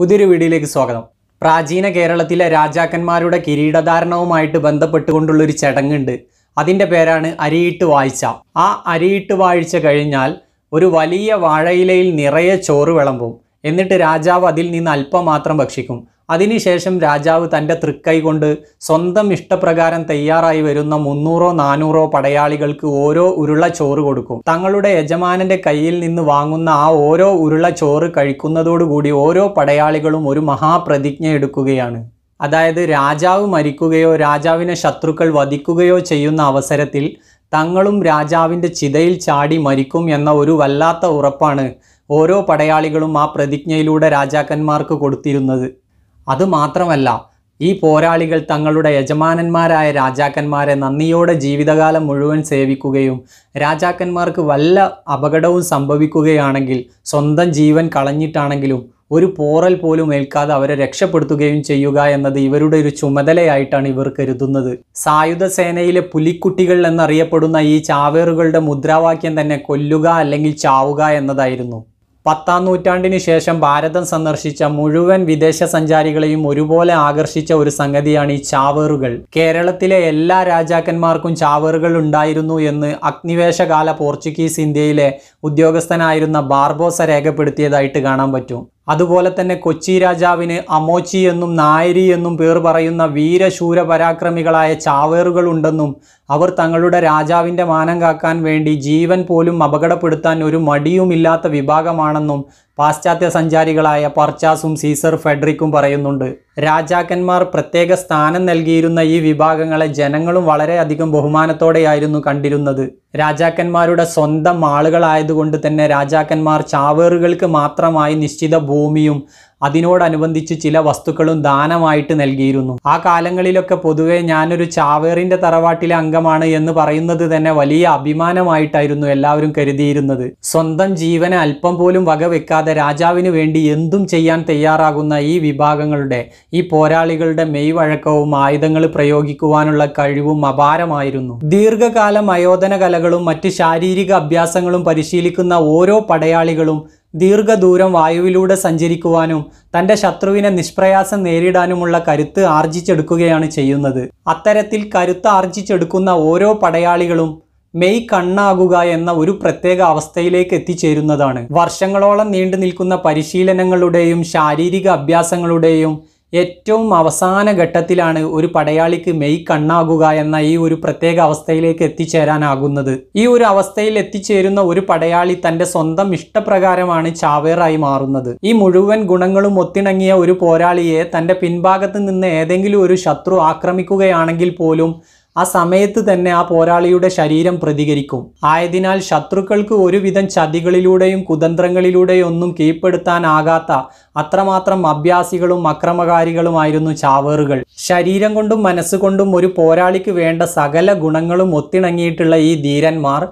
പുതിയൊരു വീഡിയോയിലേക്ക് സ്വാഗതം പ്രാചീന കേരളത്തിലെ രാജാക്കന്മാരുടെ കിരീടധാരണവുമായിട്ട് ബന്ധപ്പെട്ടുകൊണ്ടുള്ള ഒരു ചടങ്ങുണ്ട് അതിൻ്റെ പേരാണ് അരിയിട്ട് വാഴ്ച ആ അരിയിട്ട് വാഴ്ച കഴിഞ്ഞാൽ ഒരു വലിയ വാഴയിലയിൽ നിറയെ ചോറ് വിളമ്പും എന്നിട്ട് രാജാവ് അതിൽ നിന്ന് അല്പം മാത്രം ഭക്ഷിക്കും അതിനുശേഷം രാജാവ് തൻ്റെ തൃക്കൈ കൊണ്ട് സ്വന്തം ഇഷ്ടപ്രകാരം തയ്യാറായി വരുന്ന മുന്നൂറോ നാനൂറോ പടയാളികൾക്ക് ഓരോ ഉരുള ചോറ് കൊടുക്കും തങ്ങളുടെ യജമാനന്റെ കയ്യിൽ നിന്ന് വാങ്ങുന്ന ആ ഓരോ ഉരുള ചോറ് കഴിക്കുന്നതോടുകൂടി ഓരോ പടയാളികളും ഒരു മഹാപ്രതിജ്ഞ എടുക്കുകയാണ് അതായത് രാജാവ് മരിക്കുകയോ രാജാവിനെ ശത്രുക്കൾ വധിക്കുകയോ ചെയ്യുന്ന അവസരത്തിൽ തങ്ങളും രാജാവിൻ്റെ ചിതയിൽ ചാടി മരിക്കും എന്ന ഒരു വല്ലാത്ത ഉറപ്പാണ് ഓരോ പടയാളികളും ആ പ്രതിജ്ഞയിലൂടെ രാജാക്കന്മാർക്ക് കൊടുത്തിരുന്നത് അതുമാത്രമല്ല ഈ പോരാളികൾ തങ്ങളുടെ യജമാനന്മാരായ രാജാക്കന്മാരെ നന്ദിയോടെ ജീവിതകാലം മുഴുവൻ സേവിക്കുകയും രാജാക്കന്മാർക്ക് വല്ല അപകടവും സംഭവിക്കുകയാണെങ്കിൽ സ്വന്തം ജീവൻ കളഞ്ഞിട്ടാണെങ്കിലും ഒരു പോറൽ പോലും ഏൽക്കാതെ അവരെ രക്ഷപ്പെടുത്തുകയും ചെയ്യുക എന്നത് ഇവരുടെ ഒരു ചുമതലയായിട്ടാണ് ഇവർ കരുതുന്നത് സായുധ സേനയിലെ പുലിക്കുട്ടികൾ എന്നറിയപ്പെടുന്ന ഈ ചാവേറുകളുടെ മുദ്രാവാക്യം തന്നെ കൊല്ലുക അല്ലെങ്കിൽ ചാവുക എന്നതായിരുന്നു പത്താം നൂറ്റാണ്ടിന് ശേഷം ഭാരതം സന്ദർശിച്ച മുഴുവൻ വിദേശ സഞ്ചാരികളെയും ഒരുപോലെ ആകർഷിച്ച ഒരു സംഗതിയാണ് ഈ ചാവേറുകൾ കേരളത്തിലെ എല്ലാ രാജാക്കന്മാർക്കും ചാവേറുകൾ ഉണ്ടായിരുന്നു എന്ന് അഗ്നിവേശകാല പോർച്ചുഗീസ് ഇന്ത്യയിലെ ഉദ്യോഗസ്ഥനായിരുന്ന ബാർബോസ രേഖപ്പെടുത്തിയതായിട്ട് കാണാൻ പറ്റും അതുപോലെ തന്നെ കൊച്ചി രാജാവിന് അമോച്ചി എന്നും നായരി എന്നും പേർ പറയുന്ന വീരശൂര പരാക്രമികളായ ചാവേറുകൾ ഉണ്ടെന്നും അവർ തങ്ങളുടെ രാജാവിൻ്റെ മാനം കാക്കാൻ വേണ്ടി ജീവൻ പോലും അപകടപ്പെടുത്താൻ ഒരു മടിയുമില്ലാത്ത വിഭാഗമാണെന്നും പാശ്ചാത്യ സഞ്ചാരികളായ പർച്ചാസും സീസർ ഫെഡറിക്കും പറയുന്നുണ്ട് രാജാക്കന്മാർ പ്രത്യേക സ്ഥാനം നൽകിയിരുന്ന ഈ വിഭാഗങ്ങളെ ജനങ്ങളും വളരെയധികം ബഹുമാനത്തോടെയായിരുന്നു കണ്ടിരുന്നത് രാജാക്കന്മാരുടെ സ്വന്തം ആളുകളായതുകൊണ്ട് തന്നെ രാജാക്കന്മാർ ചാവേറുകൾക്ക് മാത്രമായി നിശ്ചിത ഭൂമിയും അതിനോടനുബന്ധിച്ച് ചില വസ്തുക്കളും ദാനമായിട്ട് നൽകിയിരുന്നു ആ കാലങ്ങളിലൊക്കെ പൊതുവെ ഞാനൊരു ചാവേറിന്റെ തറവാട്ടിലെ അംഗമാണ് എന്ന് പറയുന്നത് തന്നെ വലിയ അഭിമാനമായിട്ടായിരുന്നു എല്ലാവരും കരുതിയിരുന്നത് സ്വന്തം ജീവനെ അല്പം പോലും വകവെക്കാതെ രാജാവിന് വേണ്ടി എന്തും ചെയ്യാൻ തയ്യാറാകുന്ന ഈ വിഭാഗങ്ങളുടെ ഈ പോരാളികളുടെ മെയ് വഴക്കവും ആയുധങ്ങൾ പ്രയോഗിക്കുവാനുള്ള കഴിവും അപാരമായിരുന്നു ദീർഘകാല മയോധന കലകളും മറ്റ് ശാരീരിക അഭ്യാസങ്ങളും പരിശീലിക്കുന്ന ഓരോ പടയാളികളും ദീർഘദൂരം വായുവിലൂടെ സഞ്ചരിക്കുവാനും തൻ്റെ ശത്രുവിനെ നിഷ്പ്രയാസം നേരിടാനുമുള്ള കരുത്ത് ആർജിച്ചെടുക്കുകയാണ് ചെയ്യുന്നത് അത്തരത്തിൽ കരുത്ത് ആർജിച്ചെടുക്കുന്ന ഓരോ പടയാളികളും മെയ് കണ്ണാകുക എന്ന ഒരു പ്രത്യേക അവസ്ഥയിലേക്ക് എത്തിച്ചേരുന്നതാണ് വർഷങ്ങളോളം നീണ്ടു നിൽക്കുന്ന പരിശീലനങ്ങളുടെയും ശാരീരിക അഭ്യാസങ്ങളുടെയും ഏറ്റവും അവസാന ഘട്ടത്തിലാണ് ഒരു പടയാളിക്ക് മെയ് കണ്ണാകുക എന്ന ഈ ഒരു പ്രത്യേക അവസ്ഥയിലേക്ക് എത്തിച്ചേരാനാകുന്നത് ഈ ഒരു അവസ്ഥയിൽ എത്തിച്ചേരുന്ന ഒരു പടയാളി തന്റെ സ്വന്തം ഇഷ്ടപ്രകാരമാണ് ചാവേറായി മാറുന്നത് ഈ മുഴുവൻ ഗുണങ്ങളും ഒത്തിണങ്ങിയ ഒരു പോരാളിയെ തന്റെ പിൻഭാഗത്ത് നിന്ന് ഏതെങ്കിലും ഒരു ശത്രു ആക്രമിക്കുകയാണെങ്കിൽ പോലും ആ സമയത്ത് തന്നെ ആ പോരാളിയുടെ ശരീരം പ്രതികരിക്കും ആയതിനാൽ ശത്രുക്കൾക്ക് ഒരുവിധം ചതികളിലൂടെയും കുതന്ത്രങ്ങളിലൂടെയും ഒന്നും കീഴ്പ്പെടുത്താനാകാത്ത അത്രമാത്രം അഭ്യാസികളും അക്രമകാരികളുമായിരുന്നു ചാവേറുകൾ ശരീരം കൊണ്ടും മനസ്സുകൊണ്ടും ഒരു പോരാളിക്ക് വേണ്ട സകല ഗുണങ്ങളും ഒത്തിണങ്ങിയിട്ടുള്ള ഈ ധീരന്മാർ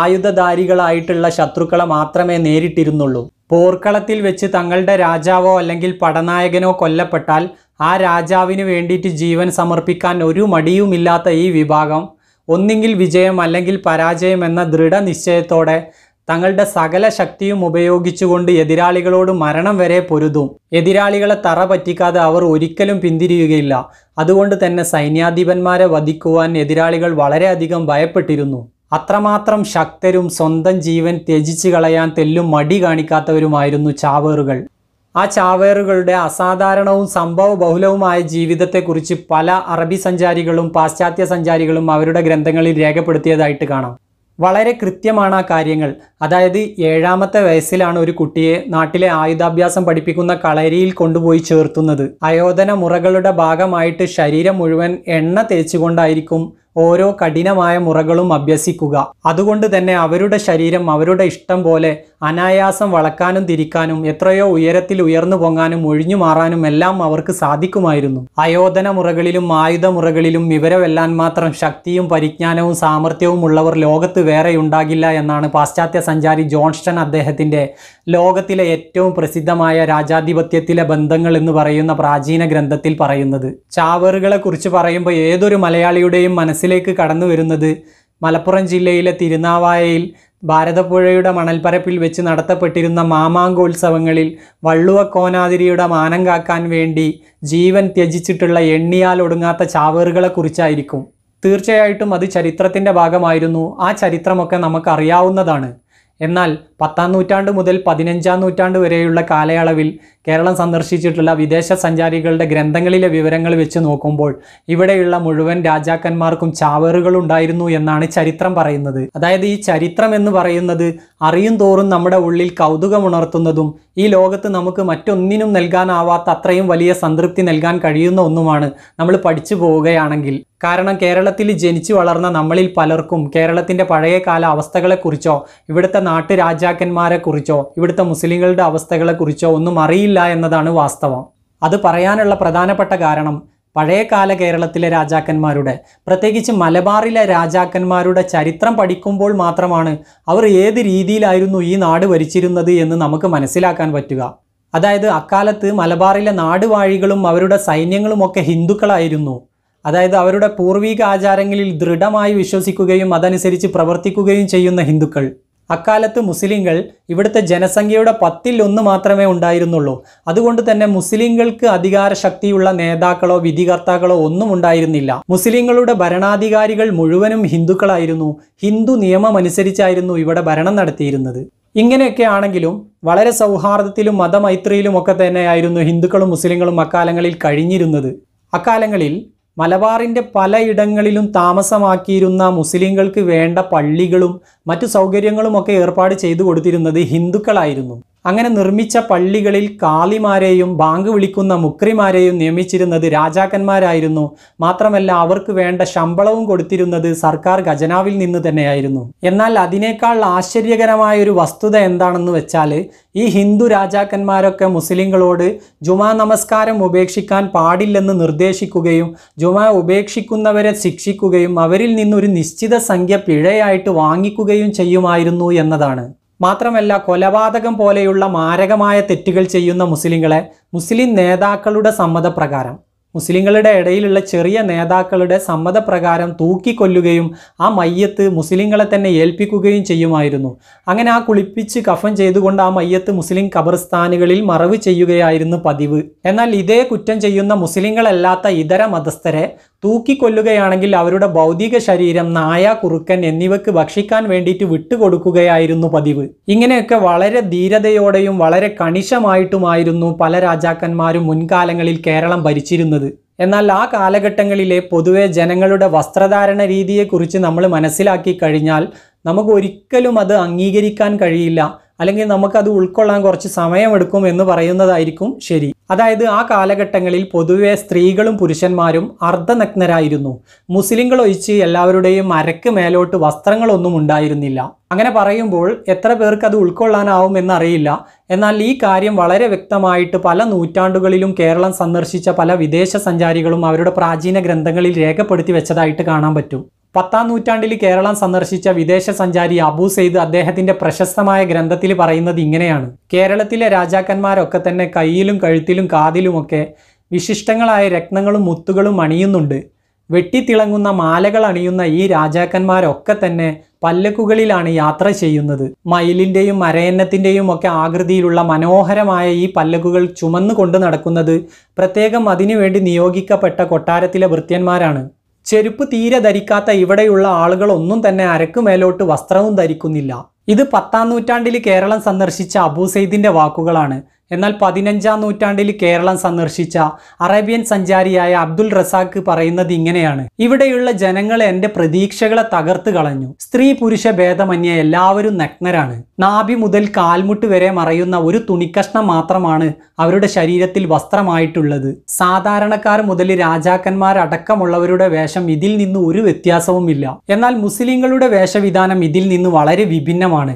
ആയുധധാരികളായിട്ടുള്ള ശത്രുക്കളെ മാത്രമേ നേരിട്ടിരുന്നുള്ളൂ പോർക്കളത്തിൽ വെച്ച് തങ്ങളുടെ രാജാവോ അല്ലെങ്കിൽ പടനായകനോ കൊല്ലപ്പെട്ടാൽ ആ രാജാവിന് വേണ്ടിയിട്ട് ജീവൻ സമർപ്പിക്കാൻ ഒരു മടിയുമില്ലാത്ത ഈ വിഭാഗം ഒന്നുകിൽ വിജയം അല്ലെങ്കിൽ പരാജയം എന്ന ദൃഢനിശ്ചയത്തോടെ തങ്ങളുടെ സകല ശക്തിയും ഉപയോഗിച്ചുകൊണ്ട് എതിരാളികളോട് മരണം വരെ പൊരുതും എതിരാളികളെ തറ പറ്റിക്കാതെ അവർ ഒരിക്കലും പിന്തിരിയുകയില്ല അതുകൊണ്ട് തന്നെ സൈന്യാധിപന്മാരെ വധിക്കുവാൻ എതിരാളികൾ വളരെയധികം ഭയപ്പെട്ടിരുന്നു അത്രമാത്രം ശക്തരും സ്വന്തം ജീവൻ ത്യജിച്ചു കളയാൻ തെല്ലും മടി കാണിക്കാത്തവരുമായിരുന്നു ചാവേറുകൾ ആ ചാവേറുകളുടെ അസാധാരണവും സംഭവ ബഹുലവുമായ ജീവിതത്തെക്കുറിച്ച് പല അറബി സഞ്ചാരികളും പാശ്ചാത്യ സഞ്ചാരികളും അവരുടെ ഗ്രന്ഥങ്ങളിൽ രേഖപ്പെടുത്തിയതായിട്ട് കാണാം വളരെ കൃത്യമാണ് ആ കാര്യങ്ങൾ അതായത് ഏഴാമത്തെ വയസ്സിലാണ് ഒരു കുട്ടിയെ നാട്ടിലെ ആയുധാഭ്യാസം പഠിപ്പിക്കുന്ന കളരിയിൽ കൊണ്ടുപോയി ചേർത്തുന്നത് അയോധന മുറകളുടെ ഭാഗമായിട്ട് ശരീരം മുഴുവൻ എണ്ണ തേച്ചുകൊണ്ടായിരിക്കും ഓരോ കഠിനമായ മുറകളും അഭ്യസിക്കുക അതുകൊണ്ട് തന്നെ അവരുടെ ശരീരം അവരുടെ ഇഷ്ടം പോലെ അനായാസം വളക്കാനും തിരിക്കാനും എത്രയോ ഉയരത്തിൽ ഉയർന്നു പൊങ്ങാനും ഒഴിഞ്ഞു മാറാനും എല്ലാം അവർക്ക് സാധിക്കുമായിരുന്നു അയോധന മുറകളിലും ആയുധ മുറകളിലും ഇവരെ മാത്രം ശക്തിയും പരിജ്ഞാനവും സാമർഥ്യവും ഉള്ളവർ ലോകത്ത് വേറെ ഉണ്ടാകില്ല എന്നാണ് പാശ്ചാത്യ സഞ്ചാരി ജോൺസ്റ്റൺ അദ്ദേഹത്തിൻ്റെ ലോകത്തിലെ ഏറ്റവും പ്രസിദ്ധമായ രാജാധിപത്യത്തിലെ ബന്ധങ്ങൾ എന്ന് പറയുന്ന പ്രാചീന ഗ്രന്ഥത്തിൽ പറയുന്നത് ചാവറുകളെ കുറിച്ച് പറയുമ്പോൾ ഏതൊരു മലയാളിയുടെയും മനസ്സിലേക്ക് കടന്നു വരുന്നത് മലപ്പുറം ജില്ലയിലെ തിരുനാവായയിൽ ഭാരതപ്പുഴയുടെ മണൽപ്പരപ്പിൽ വെച്ച് നടത്തപ്പെട്ടിരുന്ന മാമാങ്കോത്സവങ്ങളിൽ വള്ളുവക്കോനാതിരിയുടെ മാനം കാക്കാൻ വേണ്ടി ജീവൻ ത്യജിച്ചിട്ടുള്ള എണ്ണിയാൽ ഒടുങ്ങാത്ത ചാവേറുകളെക്കുറിച്ചായിരിക്കും തീർച്ചയായിട്ടും അത് ചരിത്രത്തിൻ്റെ ഭാഗമായിരുന്നു ആ ചരിത്രമൊക്കെ നമുക്കറിയാവുന്നതാണ് എന്നാൽ പത്താം നൂറ്റാണ്ട് മുതൽ പതിനഞ്ചാം നൂറ്റാണ്ട് വരെയുള്ള കാലയളവിൽ കേരളം സന്ദർശിച്ചിട്ടുള്ള വിദേശ സഞ്ചാരികളുടെ ഗ്രന്ഥങ്ങളിലെ വിവരങ്ങൾ വെച്ച് നോക്കുമ്പോൾ ഇവിടെയുള്ള മുഴുവൻ രാജാക്കന്മാർക്കും ചാവറുകൾ ഉണ്ടായിരുന്നു എന്നാണ് ചരിത്രം പറയുന്നത് അതായത് ഈ ചരിത്രം എന്ന് പറയുന്നത് അറിയും തോറും നമ്മുടെ ഉള്ളിൽ കൗതുകമുണർത്തുന്നതും ഈ ലോകത്ത് നമുക്ക് മറ്റൊന്നിനും നൽകാനാവാത്ത അത്രയും വലിയ സംതൃപ്തി നൽകാൻ കഴിയുന്ന ഒന്നുമാണ് നമ്മൾ പഠിച്ചു പോവുകയാണെങ്കിൽ കാരണം കേരളത്തിൽ ജനിച്ചു വളർന്ന നമ്മളിൽ പലർക്കും കേരളത്തിൻ്റെ പഴയ കാല അവസ്ഥകളെക്കുറിച്ചോ ഇവിടുത്തെ നാട്ടുരാജ രാജാക്കന്മാരെക്കുറിച്ചോ ഇവിടുത്തെ മുസ്ലിങ്ങളുടെ അവസ്ഥകളെക്കുറിച്ചോ ഒന്നും അറിയില്ല എന്നതാണ് വാസ്തവം അത് പറയാനുള്ള പ്രധാനപ്പെട്ട കാരണം പഴയകാല കേരളത്തിലെ രാജാക്കന്മാരുടെ പ്രത്യേകിച്ച് മലബാറിലെ രാജാക്കന്മാരുടെ ചരിത്രം പഠിക്കുമ്പോൾ മാത്രമാണ് അവർ ഏത് രീതിയിലായിരുന്നു ഈ നാട് ഭരിച്ചിരുന്നത് എന്ന് നമുക്ക് മനസ്സിലാക്കാൻ പറ്റുക അതായത് അക്കാലത്ത് മലബാറിലെ നാടുവാഴികളും അവരുടെ സൈന്യങ്ങളുമൊക്കെ ഹിന്ദുക്കളായിരുന്നു അതായത് അവരുടെ പൂർവീക ആചാരങ്ങളിൽ ദൃഢമായി വിശ്വസിക്കുകയും അതനുസരിച്ച് പ്രവർത്തിക്കുകയും ചെയ്യുന്ന ഹിന്ദുക്കൾ അക്കാലത്ത് മുസ്ലിങ്ങൾ ഇവിടുത്തെ ജനസംഖ്യയുടെ പത്തിലൊന്ന് മാത്രമേ ഉണ്ടായിരുന്നുള്ളൂ അതുകൊണ്ട് തന്നെ മുസ്ലിങ്ങൾക്ക് അധികാര ശക്തിയുള്ള നേതാക്കളോ വിധികർത്താക്കളോ ഒന്നും ഉണ്ടായിരുന്നില്ല മുസ്ലിങ്ങളുടെ ഭരണാധികാരികൾ മുഴുവനും ഹിന്ദുക്കളായിരുന്നു ഹിന്ദു നിയമമനുസരിച്ചായിരുന്നു ഇവിടെ ഭരണം നടത്തിയിരുന്നത് ഇങ്ങനെയൊക്കെ ആണെങ്കിലും വളരെ സൗഹാർദ്ദത്തിലും മതമൈത്രിയിലും ഒക്കെ തന്നെയായിരുന്നു ഹിന്ദുക്കളും മുസ്ലിങ്ങളും അക്കാലങ്ങളിൽ കഴിഞ്ഞിരുന്നത് അക്കാലങ്ങളിൽ മലബാറിൻ്റെ പലയിടങ്ങളിലും താമസമാക്കിയിരുന്ന മുസ്ലിങ്ങൾക്ക് വേണ്ട പള്ളികളും മറ്റു സൗകര്യങ്ങളുമൊക്കെ ഏർപ്പാട് ചെയ്തു കൊടുത്തിരുന്നത് ഹിന്ദുക്കളായിരുന്നു അങ്ങനെ നിർമ്മിച്ച പള്ളികളിൽ കാളിമാരെയും ബാങ്ക് വിളിക്കുന്ന മുക്രിമാരെയും നിയമിച്ചിരുന്നത് രാജാക്കന്മാരായിരുന്നു മാത്രമല്ല അവർക്ക് വേണ്ട ശമ്പളവും കൊടുത്തിരുന്നത് സർക്കാർ ഖജനാവിൽ നിന്ന് തന്നെയായിരുന്നു എന്നാൽ അതിനേക്കാൾ ആശ്ചര്യകരമായ ഒരു വസ്തുത എന്താണെന്ന് വെച്ചാൽ ഈ ഹിന്ദു രാജാക്കന്മാരൊക്കെ മുസ്ലിങ്ങളോട് ജുമാ നമസ്കാരം ഉപേക്ഷിക്കാൻ പാടില്ലെന്ന് നിർദ്ദേശിക്കുകയും ജുമാ ഉപേക്ഷിക്കുന്നവരെ ശിക്ഷിക്കുകയും അവരിൽ നിന്നൊരു നിശ്ചിത സംഖ്യ പിഴയായിട്ട് വാങ്ങിക്കുകയും ചെയ്യുമായിരുന്നു എന്നതാണ് മാത്രമല്ല കൊലപാതകം പോലെയുള്ള മാരകമായ തെറ്റുകൾ ചെയ്യുന്ന മുസ്ലിങ്ങളെ മുസ്ലിം നേതാക്കളുടെ സമ്മതപ്രകാരം മുസ്ലിങ്ങളുടെ ഇടയിലുള്ള ചെറിയ നേതാക്കളുടെ സമ്മതപ്രകാരം തൂക്കിക്കൊല്ലുകയും ആ മയ്യത്ത് മുസ്ലിങ്ങളെ തന്നെ ഏൽപ്പിക്കുകയും ചെയ്യുമായിരുന്നു അങ്ങനെ ആ കുളിപ്പിച്ച് കഫൻ ചെയ്തുകൊണ്ട് ആ മയ്യത്ത് മുസ്ലിം കബർസ്ഥാനുകളിൽ മറവ് ചെയ്യുകയായിരുന്നു പതിവ് എന്നാൽ ഇതേ കുറ്റം ചെയ്യുന്ന മുസ്ലിങ്ങളല്ലാത്ത ഇതര മതസ്ഥരെ തൂക്കിക്കൊല്ലുകയാണെങ്കിൽ അവരുടെ ഭൗതിക ശരീരം നായ കുറുക്കൻ എന്നിവക്ക് ഭക്ഷിക്കാൻ വേണ്ടിയിട്ട് വിട്ടുകൊടുക്കുകയായിരുന്നു പതിവ് ഇങ്ങനെയൊക്കെ വളരെ ധീരതയോടെയും വളരെ കണിശമായിട്ടുമായിരുന്നു പല രാജാക്കന്മാരും മുൻകാലങ്ങളിൽ കേരളം ഭരിച്ചിരുന്നത് എന്നാൽ ആ കാലഘട്ടങ്ങളിലെ പൊതുവെ ജനങ്ങളുടെ വസ്ത്രധാരണ രീതിയെക്കുറിച്ച് നമ്മൾ മനസ്സിലാക്കി കഴിഞ്ഞാൽ നമുക്ക് ഒരിക്കലും അത് അംഗീകരിക്കാൻ കഴിയില്ല അല്ലെങ്കിൽ നമുക്കത് ഉൾക്കൊള്ളാൻ കുറച്ച് സമയമെടുക്കും എന്ന് പറയുന്നതായിരിക്കും ശരി അതായത് ആ കാലഘട്ടങ്ങളിൽ പൊതുവെ സ്ത്രീകളും പുരുഷന്മാരും അർദ്ധനഗ്നരായിരുന്നു മുസ്ലിങ്ങൾ ഒഴിച്ച് എല്ലാവരുടെയും അരക്ക് മേലോട്ട് വസ്ത്രങ്ങളൊന്നും ഉണ്ടായിരുന്നില്ല അങ്ങനെ പറയുമ്പോൾ എത്ര പേർക്ക് അത് ഉൾക്കൊള്ളാനാവും എന്നറിയില്ല എന്നാൽ ഈ കാര്യം വളരെ വ്യക്തമായിട്ട് പല നൂറ്റാണ്ടുകളിലും കേരളം സന്ദർശിച്ച പല വിദേശ സഞ്ചാരികളും അവരുടെ പ്രാചീന ഗ്രന്ഥങ്ങളിൽ രേഖപ്പെടുത്തി വെച്ചതായിട്ട് കാണാൻ പറ്റും പത്താം നൂറ്റാണ്ടിൽ കേരളം സന്ദർശിച്ച വിദേശ സഞ്ചാരി അബു സെയ്ദ് അദ്ദേഹത്തിന്റെ പ്രശസ്തമായ ഗ്രന്ഥത്തിൽ പറയുന്നത് ഇങ്ങനെയാണ് കേരളത്തിലെ രാജാക്കന്മാരൊക്കെ തന്നെ കയ്യിലും കഴുത്തിലും കാതിലുമൊക്കെ വിശിഷ്ടങ്ങളായ രത്നങ്ങളും മുത്തുകളും അണിയുന്നുണ്ട് വെട്ടിത്തിളങ്ങുന്ന മാലകൾ അണിയുന്ന ഈ രാജാക്കന്മാരൊക്കെ തന്നെ പല്ലക്കുകളിലാണ് യാത്ര ചെയ്യുന്നത് മയിലിൻ്റെയും മരയന്നത്തിൻ്റെയും ഒക്കെ ആകൃതിയിലുള്ള മനോഹരമായ ഈ പല്ലക്കുകൾ ചുമന്നുകൊണ്ട് നടക്കുന്നത് പ്രത്യേകം അതിനുവേണ്ടി നിയോഗിക്കപ്പെട്ട കൊട്ടാരത്തിലെ വൃത്യന്മാരാണ് ചെരുപ്പ് തീരെ ധരിക്കാത്ത ഇവിടെയുള്ള ആളുകൾ ഒന്നും തന്നെ അരക്കു മേലോട്ട് വസ്ത്രവും ധരിക്കുന്നില്ല ഇത് പത്താം നൂറ്റാണ്ടിൽ കേരളം സന്ദർശിച്ച അബൂസൈദിന്റെ വാക്കുകളാണ് എന്നാൽ പതിനഞ്ചാം നൂറ്റാണ്ടിൽ കേരളം സന്ദർശിച്ച അറേബ്യൻ സഞ്ചാരിയായ അബ്ദുൽ റസാഖ് പറയുന്നത് ഇങ്ങനെയാണ് ഇവിടെയുള്ള ജനങ്ങൾ എന്റെ പ്രതീക്ഷകളെ തകർത്ത് കളഞ്ഞു സ്ത്രീ പുരുഷ ഭേദമന്യേ എല്ലാവരും നഗ്നരാണ് നാഭി മുതൽ കാൽമുട്ട് വരെ മറയുന്ന ഒരു തുണിക്കഷ്ണം മാത്രമാണ് അവരുടെ ശരീരത്തിൽ വസ്ത്രമായിട്ടുള്ളത് സാധാരണക്കാർ മുതൽ രാജാക്കന്മാരടക്കമുള്ളവരുടെ വേഷം ഇതിൽ നിന്ന് ഒരു വ്യത്യാസവുമില്ല എന്നാൽ മുസ്ലിങ്ങളുടെ വേഷവിധാനം ഇതിൽ നിന്ന് വളരെ വിഭിന്നമാണ്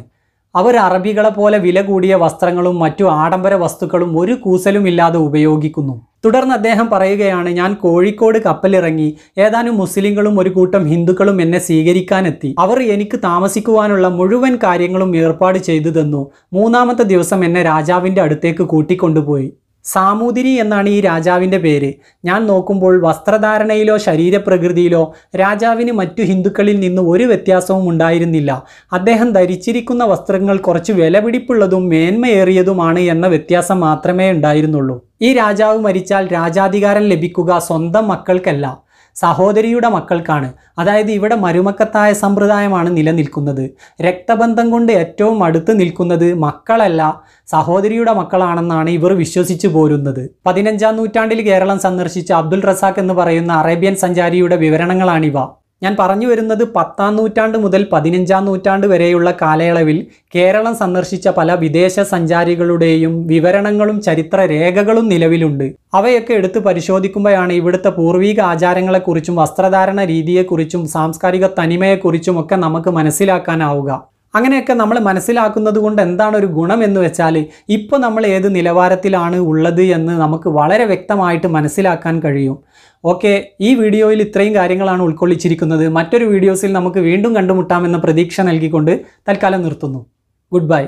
അവർ അറബികളെ പോലെ വില കൂടിയ വസ്ത്രങ്ങളും മറ്റു ആഡംബര വസ്തുക്കളും ഒരു കൂസലുമില്ലാതെ ഉപയോഗിക്കുന്നു തുടർന്ന് അദ്ദേഹം പറയുകയാണ് ഞാൻ കോഴിക്കോട് കപ്പലിറങ്ങി ഏതാനും മുസ്ലിങ്ങളും ഒരു കൂട്ടം ഹിന്ദുക്കളും എന്നെ സ്വീകരിക്കാനെത്തി അവർ എനിക്ക് താമസിക്കുവാനുള്ള മുഴുവൻ കാര്യങ്ങളും ഏർപ്പാട് ചെയ്തു തന്നു മൂന്നാമത്തെ ദിവസം എന്നെ രാജാവിൻ്റെ അടുത്തേക്ക് കൂട്ടിക്കൊണ്ടുപോയി സാമൂതിരി എന്നാണ് ഈ രാജാവിൻ്റെ പേര് ഞാൻ നോക്കുമ്പോൾ വസ്ത്രധാരണയിലോ ശരീരപ്രകൃതിയിലോ രാജാവിന് മറ്റു ഹിന്ദുക്കളിൽ നിന്ന് ഒരു വ്യത്യാസവും ഉണ്ടായിരുന്നില്ല അദ്ദേഹം ധരിച്ചിരിക്കുന്ന വസ്ത്രങ്ങൾ കുറച്ച് വിലപിടിപ്പുള്ളതും മേന്മയേറിയതുമാണ് എന്ന വ്യത്യാസം മാത്രമേ ഉണ്ടായിരുന്നുള്ളൂ ഈ രാജാവ് മരിച്ചാൽ രാജാധികാരം ലഭിക്കുക സ്വന്തം മക്കൾക്കല്ല സഹോദരിയുടെ മക്കൾക്കാണ് അതായത് ഇവിടെ മരുമക്കത്തായ സമ്പ്രദായമാണ് നിലനിൽക്കുന്നത് രക്തബന്ധം കൊണ്ട് ഏറ്റവും അടുത്ത് നിൽക്കുന്നത് മക്കളല്ല സഹോദരിയുടെ മക്കളാണെന്നാണ് ഇവർ വിശ്വസിച്ചു പോരുന്നത് പതിനഞ്ചാം നൂറ്റാണ്ടിൽ കേരളം സന്ദർശിച്ച അബ്ദുൾ റസാഖ് എന്ന് പറയുന്ന അറേബ്യൻ സഞ്ചാരിയുടെ വിവരണങ്ങളാണിവ ഞാൻ പറഞ്ഞു വരുന്നത് പത്താം നൂറ്റാണ്ട് മുതൽ പതിനഞ്ചാം നൂറ്റാണ്ട് വരെയുള്ള കാലയളവിൽ കേരളം സന്ദർശിച്ച പല വിദേശ സഞ്ചാരികളുടെയും വിവരണങ്ങളും ചരിത്ര രേഖകളും നിലവിലുണ്ട് അവയൊക്കെ എടുത്ത് പരിശോധിക്കുമ്പോഴാണ് ഇവിടുത്തെ പൂർവീക ആചാരങ്ങളെക്കുറിച്ചും വസ്ത്രധാരണ രീതിയെക്കുറിച്ചും സാംസ്കാരിക തനിമയെക്കുറിച്ചും ഒക്കെ നമുക്ക് മനസ്സിലാക്കാനാവുക അങ്ങനെയൊക്കെ നമ്മൾ മനസ്സിലാക്കുന്നത് കൊണ്ട് എന്താണ് ഒരു ഗുണം എന്ന് വെച്ചാൽ ഇപ്പോൾ നമ്മൾ ഏത് നിലവാരത്തിലാണ് ഉള്ളത് എന്ന് നമുക്ക് വളരെ വ്യക്തമായിട്ട് മനസ്സിലാക്കാൻ കഴിയും ഓക്കെ ഈ വീഡിയോയിൽ ഇത്രയും കാര്യങ്ങളാണ് ഉൾക്കൊള്ളിച്ചിരിക്കുന്നത് മറ്റൊരു വീഡിയോസിൽ നമുക്ക് വീണ്ടും കണ്ടുമുട്ടാമെന്ന പ്രതീക്ഷ നൽകിക്കൊണ്ട് തൽക്കാലം നിർത്തുന്നു ഗുഡ് ബൈ